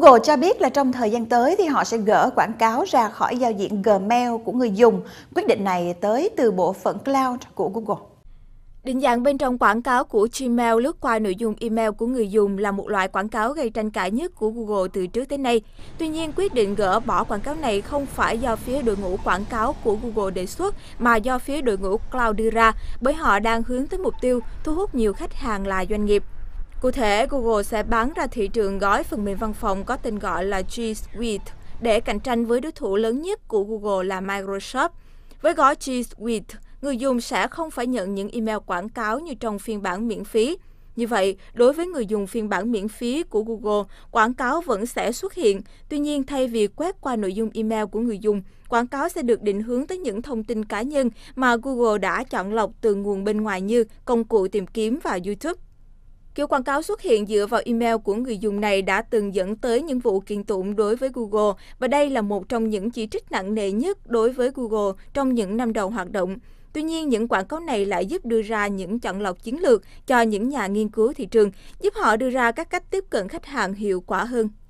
Google cho biết là trong thời gian tới thì họ sẽ gỡ quảng cáo ra khỏi giao diện Gmail của người dùng. Quyết định này tới từ bộ phận Cloud của Google. Định dạng bên trong quảng cáo của Gmail lướt qua nội dung email của người dùng là một loại quảng cáo gây tranh cãi nhất của Google từ trước tới nay. Tuy nhiên, quyết định gỡ bỏ quảng cáo này không phải do phía đội ngũ quảng cáo của Google đề xuất mà do phía đội ngũ Cloud đưa ra, bởi họ đang hướng tới mục tiêu thu hút nhiều khách hàng là doanh nghiệp. Cụ thể, Google sẽ bán ra thị trường gói phần mềm văn phòng có tên gọi là G Suite để cạnh tranh với đối thủ lớn nhất của Google là Microsoft. Với gói G Suite, người dùng sẽ không phải nhận những email quảng cáo như trong phiên bản miễn phí. Như vậy, đối với người dùng phiên bản miễn phí của Google, quảng cáo vẫn sẽ xuất hiện. Tuy nhiên, thay vì quét qua nội dung email của người dùng, quảng cáo sẽ được định hướng tới những thông tin cá nhân mà Google đã chọn lọc từ nguồn bên ngoài như công cụ tìm kiếm và YouTube. Kiểu quảng cáo xuất hiện dựa vào email của người dùng này đã từng dẫn tới những vụ kiện tụng đối với Google và đây là một trong những chỉ trích nặng nề nhất đối với Google trong những năm đầu hoạt động. Tuy nhiên, những quảng cáo này lại giúp đưa ra những chọn lọc chiến lược cho những nhà nghiên cứu thị trường, giúp họ đưa ra các cách tiếp cận khách hàng hiệu quả hơn.